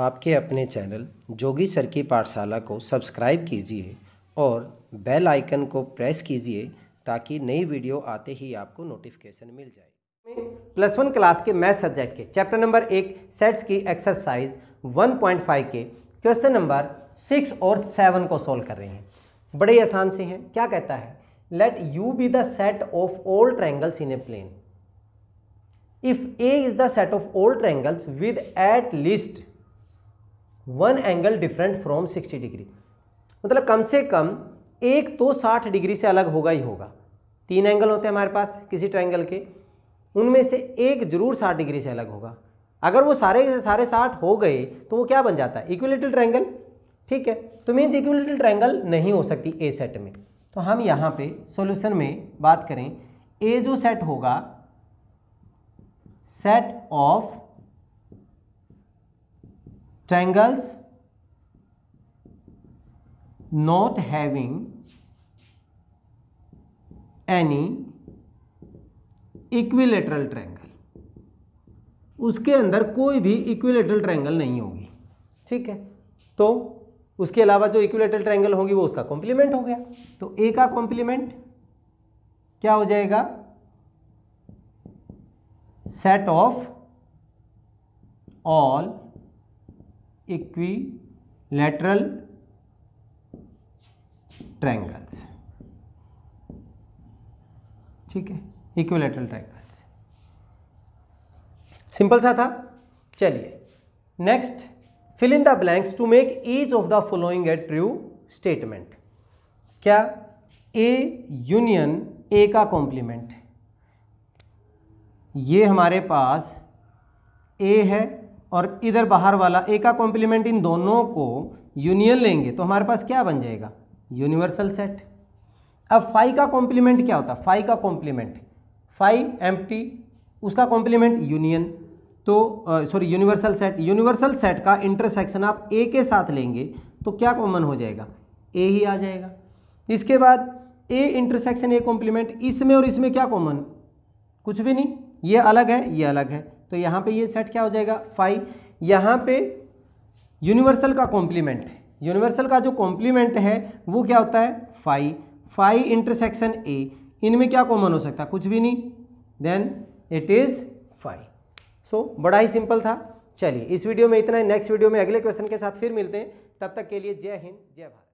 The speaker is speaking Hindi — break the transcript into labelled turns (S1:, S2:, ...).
S1: आपके अपने चैनल जोगी सर की पाठशाला को सब्सक्राइब कीजिए और बेल आइकन को प्रेस कीजिए ताकि नई वीडियो आते ही आपको नोटिफिकेशन मिल जाए प्लस वन क्लास के मैथ सब्जेक्ट के चैप्टर नंबर एक सेट्स की एक्सरसाइज 1.5 के क्वेश्चन नंबर सिक्स और सेवन को सॉल्व कर रहे हैं बड़े आसान से हैं क्या कहता है let U be the set of all triangles in a plane if A is the set of old triangles with at least one angle different from 60 degree मतलब कम से कम एक तो 60 डिग्री से अलग होगा ही होगा तीन एंगल होते हैं हमारे पास किसी ट्रायंगल के उनमें से एक जरूर 60 डिग्री से अलग होगा अगर वो सारे से सारे 60 हो गए तो वो क्या बन जाता है इक्विलेटरल ट्रायंगल ठीक है तो मीन्स इक्विलेटरल ट्रायंगल नहीं हो सकती ए सेट में तो हम यहाँ पे सॉल्यूशन में बात करें ए जो सेट होगा set of triangles not having any equilateral triangle उसके अंदर कोई भी इक्विलेटरल triangle नहीं होगी ठीक है तो उसके अलावा जो इक्विलेटरल ट्रायंगल होगी वो उसका कॉम्प्लीमेंट हो गया तो ए का कॉम्प्लीमेंट क्या हो जाएगा set of all lateral triangles ठीक है लेटरल ट्रायंगल्स सिंपल सा था चलिए next fill in the blanks to make each of the following a true statement क्या ए यूनियन ए का कॉम्प्लीमेंट ये हमारे पास ए है और इधर बाहर वाला ए का कॉम्प्लीमेंट इन दोनों को यूनियन लेंगे तो हमारे पास क्या बन जाएगा यूनिवर्सल सेट अब फाइव का कॉम्प्लीमेंट क्या होता है फाइव का कॉम्प्लीमेंट फाइव एम उसका कॉम्प्लीमेंट यूनियन तो sorry universal set universal set का इंटरसेक्शन आप ए के साथ लेंगे तो क्या कॉमन हो जाएगा ए ही आ जाएगा इसके बाद ए इंटरसेक्शन ए कॉम्प्लीमेंट इसमें और इसमें क्या कॉमन कुछ भी नहीं ये अलग है ये अलग है तो यहाँ पे ये सेट क्या हो जाएगा फाइव यहाँ पे यूनिवर्सल का कॉम्प्लीमेंट यूनिवर्सल का जो कॉम्प्लीमेंट है वो क्या होता है फाइव फाइव इंटरसेक्शन ए इनमें क्या कॉमन हो सकता है कुछ भी नहीं then it is five so बड़ा ही सिंपल था चलिए इस वीडियो में इतना ही नेक्स्ट वीडियो में अगले क्वेश्चन के साथ फिर मिलते हैं तब तक के लिए जय हिंद जय भारत